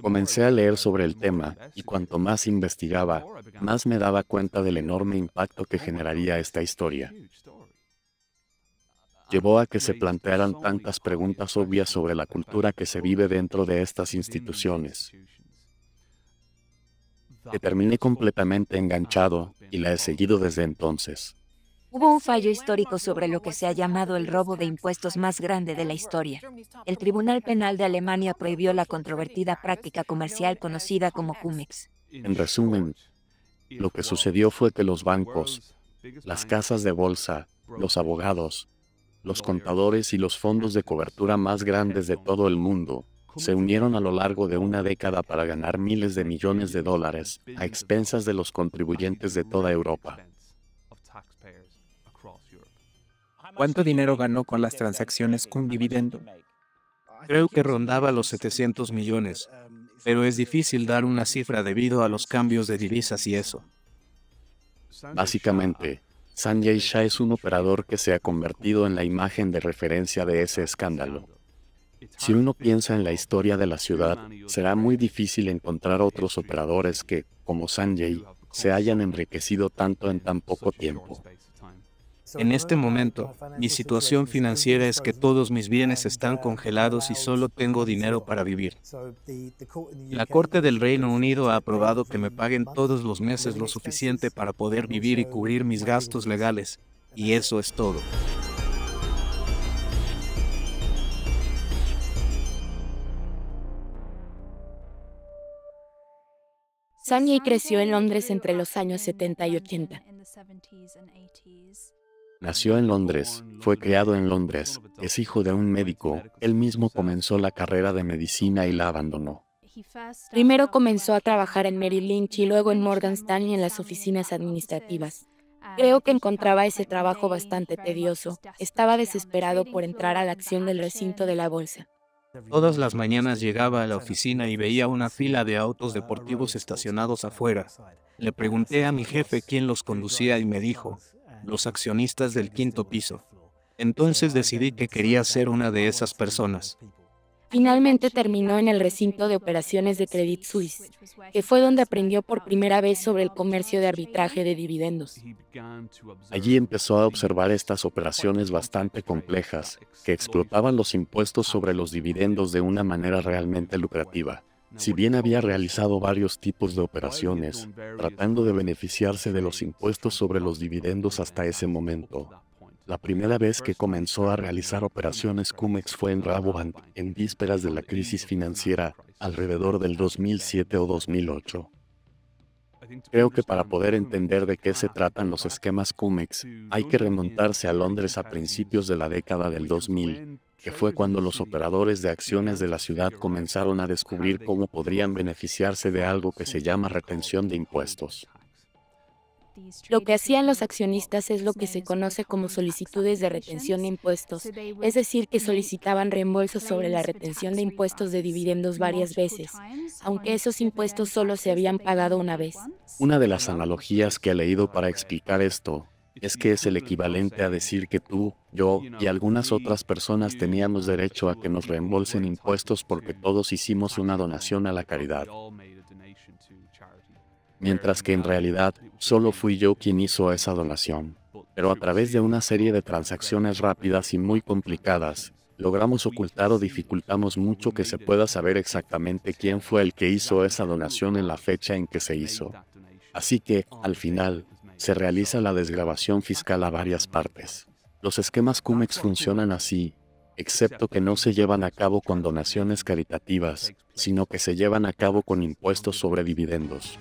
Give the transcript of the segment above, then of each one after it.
Comencé a leer sobre el tema, y cuanto más investigaba, más me daba cuenta del enorme impacto que generaría esta historia. Llevó a que se plantearan tantas preguntas obvias sobre la cultura que se vive dentro de estas instituciones, que terminé completamente enganchado y la he seguido desde entonces. Hubo un fallo histórico sobre lo que se ha llamado el robo de impuestos más grande de la historia. El Tribunal Penal de Alemania prohibió la controvertida práctica comercial conocida como CUMEX. En resumen, lo que sucedió fue que los bancos, las casas de bolsa, los abogados, los contadores y los fondos de cobertura más grandes de todo el mundo, se unieron a lo largo de una década para ganar miles de millones de dólares, a expensas de los contribuyentes de toda Europa. ¿Cuánto dinero ganó con las transacciones con dividendo? Creo que rondaba los 700 millones, pero es difícil dar una cifra debido a los cambios de divisas y eso. Básicamente, Sanjay Shah es un operador que se ha convertido en la imagen de referencia de ese escándalo. Si uno piensa en la historia de la ciudad, será muy difícil encontrar otros operadores que, como Sanjay, se hayan enriquecido tanto en tan poco tiempo. En este momento, mi situación financiera es que todos mis bienes están uh, congelados y solo tengo dinero para vivir. La Corte del Reino Unido ha aprobado que me paguen todos los meses lo suficiente para poder vivir y cubrir mis gastos legales, y eso es todo. Sanye creció en Londres entre los años 70 y 80. Nació en Londres, fue criado en Londres, es hijo de un médico, él mismo comenzó la carrera de medicina y la abandonó. Primero comenzó a trabajar en Merrill Lynch y luego en Morgan Stanley en las oficinas administrativas. Creo que encontraba ese trabajo bastante tedioso. Estaba desesperado por entrar a la acción del recinto de la bolsa. Todas las mañanas llegaba a la oficina y veía una fila de autos deportivos estacionados afuera. Le pregunté a mi jefe quién los conducía y me dijo, los accionistas del quinto piso. Entonces decidí que quería ser una de esas personas. Finalmente terminó en el recinto de operaciones de Credit Suisse, que fue donde aprendió por primera vez sobre el comercio de arbitraje de dividendos. Allí empezó a observar estas operaciones bastante complejas, que explotaban los impuestos sobre los dividendos de una manera realmente lucrativa. Si bien había realizado varios tipos de operaciones, tratando de beneficiarse de los impuestos sobre los dividendos hasta ese momento, la primera vez que comenzó a realizar operaciones CUMEX fue en Rabobank, en vísperas de la crisis financiera, alrededor del 2007 o 2008. Creo que para poder entender de qué se tratan los esquemas CUMEX, hay que remontarse a Londres a principios de la década del 2000, que fue cuando los operadores de acciones de la ciudad comenzaron a descubrir cómo podrían beneficiarse de algo que se llama retención de impuestos. Lo que hacían los accionistas es lo que se conoce como solicitudes de retención de impuestos, es decir, que solicitaban reembolsos sobre la retención de impuestos de dividendos varias veces, aunque esos impuestos solo se habían pagado una vez. Una de las analogías que he leído para explicar esto es que es el equivalente a decir que tú, yo y algunas otras personas teníamos derecho a que nos reembolsen impuestos porque todos hicimos una donación a la caridad. Mientras que en realidad, solo fui yo quien hizo esa donación. Pero a través de una serie de transacciones rápidas y muy complicadas, logramos ocultar o dificultamos mucho que se pueda saber exactamente quién fue el que hizo esa donación en la fecha en que se hizo. Así que, al final, se realiza la desgrabación fiscal a varias partes. Los esquemas CUMEX funcionan así, excepto que no se llevan a cabo con donaciones caritativas, sino que se llevan a cabo con impuestos sobre dividendos.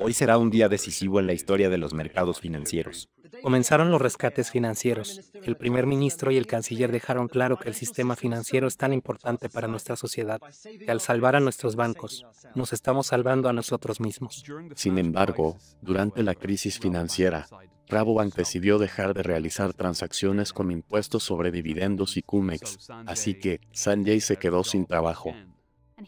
Hoy será un día decisivo en la historia de los mercados financieros. Comenzaron los rescates financieros. El primer ministro y el canciller dejaron claro que el sistema financiero es tan importante para nuestra sociedad, que al salvar a nuestros bancos, nos estamos salvando a nosotros mismos. Sin embargo, durante la crisis financiera, Rabobank decidió dejar de realizar transacciones con impuestos sobre dividendos y CUMEX, así que Sanjay se quedó sin trabajo.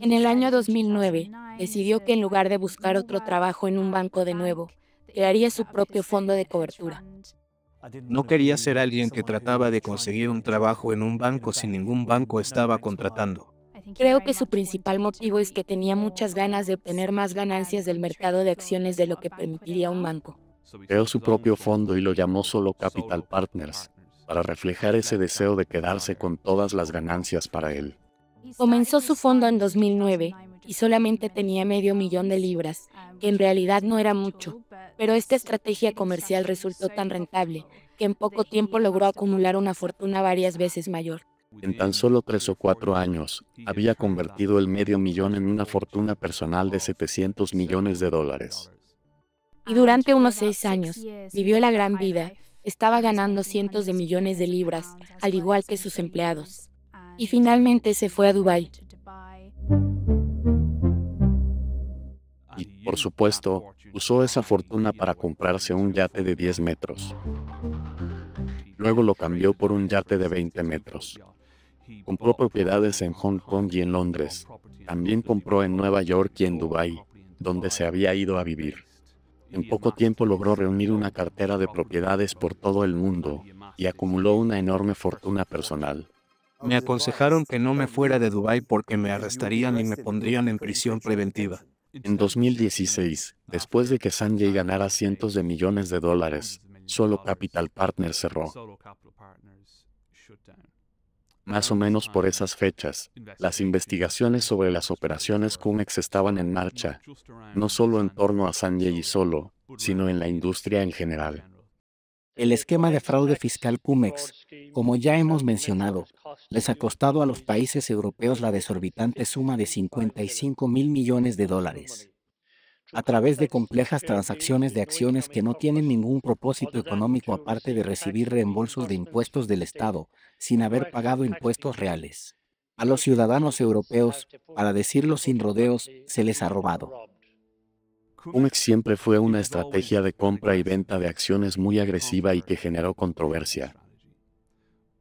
En el año 2009, decidió que en lugar de buscar otro trabajo en un banco de nuevo, crearía su propio fondo de cobertura. No quería ser alguien que trataba de conseguir un trabajo en un banco si ningún banco estaba contratando. Creo que su principal motivo es que tenía muchas ganas de obtener más ganancias del mercado de acciones de lo que permitiría un banco. Creó su propio fondo y lo llamó solo Capital Partners, para reflejar ese deseo de quedarse con todas las ganancias para él. Comenzó su fondo en 2009 y solamente tenía medio millón de libras, que en realidad no era mucho, pero esta estrategia comercial resultó tan rentable que en poco tiempo logró acumular una fortuna varias veces mayor. En tan solo tres o cuatro años, había convertido el medio millón en una fortuna personal de 700 millones de dólares. Y durante unos seis años, vivió la gran vida, estaba ganando cientos de millones de libras, al igual que sus empleados. Y finalmente se fue a Dubái, Por supuesto, usó esa fortuna para comprarse un yate de 10 metros. Luego lo cambió por un yate de 20 metros. Compró propiedades en Hong Kong y en Londres. También compró en Nueva York y en Dubái, donde se había ido a vivir. En poco tiempo logró reunir una cartera de propiedades por todo el mundo y acumuló una enorme fortuna personal. Me aconsejaron que no me fuera de Dubái porque me arrestarían y me pondrían en prisión preventiva. En 2016, ah, después de que pues, Sanjay ah, ganara cientos de millones de dólares, Solo Capital Partners cerró. Más o menos por esas fechas, las investigaciones sobre las operaciones CumEx estaban en marcha, no solo en torno a Sanjay y Solo, sino en la industria en general. El esquema de fraude fiscal CumEx, como ya hemos mencionado, les ha costado a los países europeos la desorbitante suma de 55 mil millones de dólares a través de complejas transacciones de acciones que no tienen ningún propósito económico aparte de recibir reembolsos de impuestos del Estado, sin haber pagado impuestos reales. A los ciudadanos europeos, para decirlo sin rodeos, se les ha robado. CumEx siempre fue una estrategia de compra y venta de acciones muy agresiva y que generó controversia.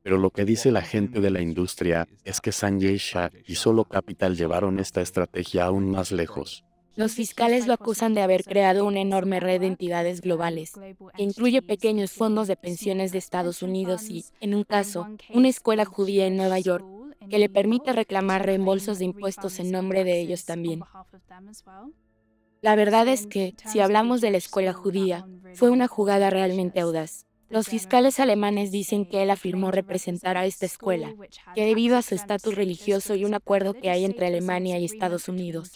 Pero lo que dice la gente de la industria es que Sanjay Shah y Solo Capital llevaron esta estrategia aún más lejos. Los fiscales lo acusan de haber creado una enorme red de entidades globales, que incluye pequeños fondos de pensiones de Estados Unidos y, en un caso, una escuela judía en Nueva York, que le permite reclamar reembolsos de impuestos en nombre de ellos también. La verdad es que, si hablamos de la escuela judía, fue una jugada realmente audaz. Los fiscales alemanes dicen que él afirmó representar a esta escuela, que debido a su estatus religioso y un acuerdo que hay entre Alemania y Estados Unidos,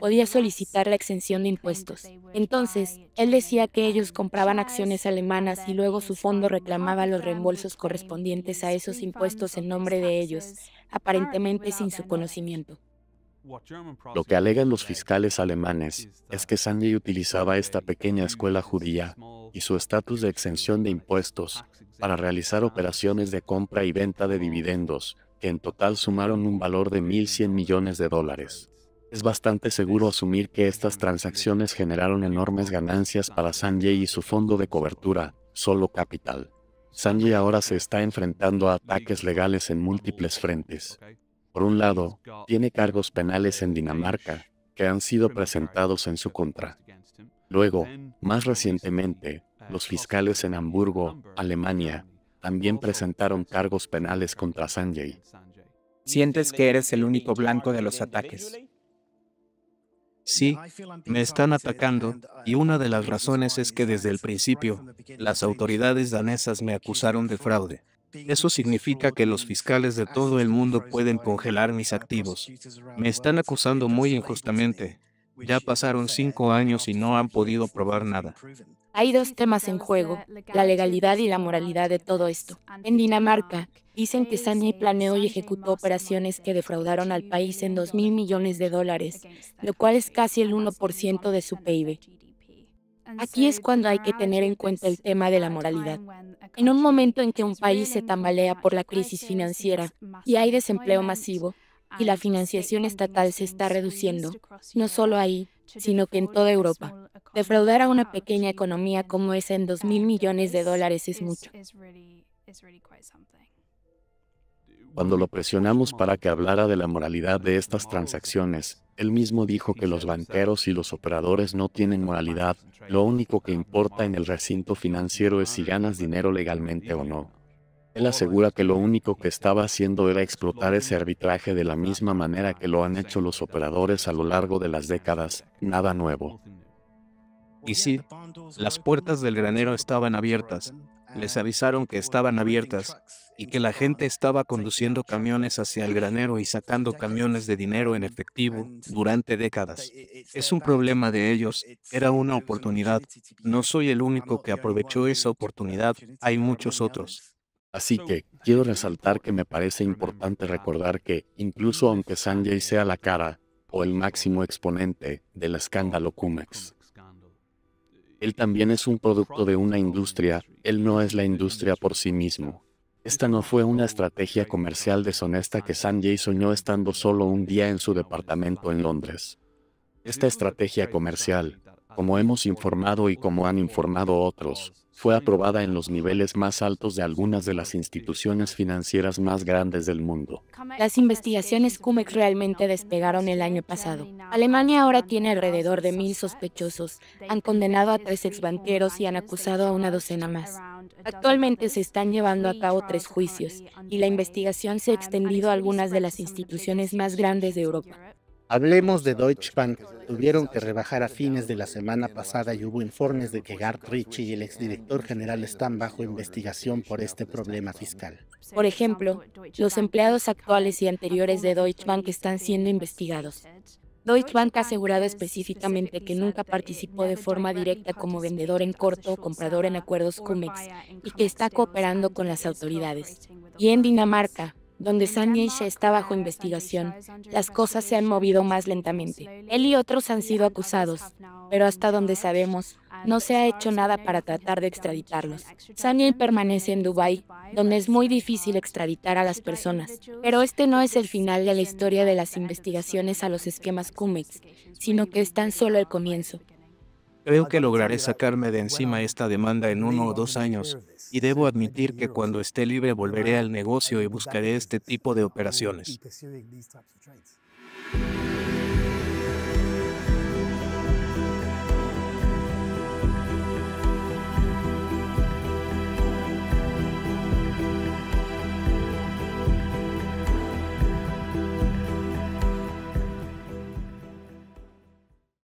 podía solicitar la exención de impuestos. Entonces, él decía que ellos compraban acciones alemanas y luego su fondo reclamaba los reembolsos correspondientes a esos impuestos en nombre de ellos, aparentemente sin su conocimiento. Lo que alegan los fiscales alemanes es que Sanjay utilizaba esta pequeña escuela judía y su estatus de exención de impuestos para realizar operaciones de compra y venta de dividendos, que en total sumaron un valor de 1.100 millones de dólares. Es bastante seguro asumir que estas transacciones generaron enormes ganancias para Sanjay y su fondo de cobertura, Solo Capital. Sanjay ahora se está enfrentando a ataques legales en múltiples frentes. Por un lado, tiene cargos penales en Dinamarca que han sido presentados en su contra. Luego, más recientemente, los fiscales en Hamburgo, Alemania, también presentaron cargos penales contra Sanjay. ¿Sientes que eres el único blanco de los ataques? Sí, me están atacando, y una de las razones es que desde el principio, las autoridades danesas me acusaron de fraude. Eso significa que los fiscales de todo el mundo pueden congelar mis activos. Me están acusando muy injustamente. Ya pasaron cinco años y no han podido probar nada. Hay dos temas en juego, la legalidad y la moralidad de todo esto. En Dinamarca, dicen que Sanjay planeó y ejecutó operaciones que defraudaron al país en 2 mil millones de dólares, lo cual es casi el 1% de su PIB. Aquí es cuando hay que tener en cuenta el tema de la moralidad. En un momento en que un país se tambalea por la crisis financiera y hay desempleo masivo y la financiación estatal se está reduciendo, no solo ahí, sino que en toda Europa. Defraudar a una pequeña economía como esa en 2 mil millones de dólares es mucho. Cuando lo presionamos para que hablara de la moralidad de estas transacciones, él mismo dijo que los banqueros y los operadores no tienen moralidad, lo único que importa en el recinto financiero es si ganas dinero legalmente o no. Él asegura que lo único que estaba haciendo era explotar ese arbitraje de la misma manera que lo han hecho los operadores a lo largo de las décadas, nada nuevo. Y sí, las puertas del granero estaban abiertas, les avisaron que estaban abiertas y que la gente estaba conduciendo camiones hacia el granero y sacando camiones de dinero en efectivo durante décadas. Es un problema de ellos, era una oportunidad. No soy el único que aprovechó esa oportunidad, hay muchos otros. Así que quiero resaltar que me parece importante recordar que, incluso aunque Sanjay sea la cara o el máximo exponente del escándalo Cumex, él también es un producto de una industria él no es la industria por sí mismo. Esta no fue una estrategia comercial deshonesta que Sanjay soñó estando solo un día en su departamento en Londres. Esta estrategia comercial, como hemos informado y como han informado otros, fue aprobada en los niveles más altos de algunas de las instituciones financieras más grandes del mundo. Las investigaciones CUMEX realmente despegaron el año pasado. Alemania ahora tiene alrededor de mil sospechosos, han condenado a tres exbanqueros y han acusado a una docena más. Actualmente se están llevando a cabo tres juicios y la investigación se ha extendido a algunas de las instituciones más grandes de Europa. Hablemos de Deutsche Bank. Tuvieron que rebajar a fines de la semana pasada y hubo informes de que Gart Richie y el exdirector general están bajo investigación por este problema fiscal. Por ejemplo, los empleados actuales y anteriores de Deutsche Bank están siendo investigados. Deutsche Bank ha asegurado específicamente que nunca participó de forma directa como vendedor en corto o comprador en acuerdos CUMEX y que está cooperando con las autoridades. Y en Dinamarca, donde ya está bajo investigación, las cosas se han movido más lentamente. Él y otros han sido acusados, pero hasta donde sabemos, no se ha hecho nada para tratar de extraditarlos. Saniel permanece en Dubái, donde es muy difícil extraditar a las personas. Pero este no es el final de la historia de las investigaciones a los esquemas CUMEX, sino que es tan solo el comienzo. Creo que lograré sacarme de encima esta demanda en uno o dos años, y debo admitir que cuando esté libre volveré al negocio y buscaré este tipo de operaciones.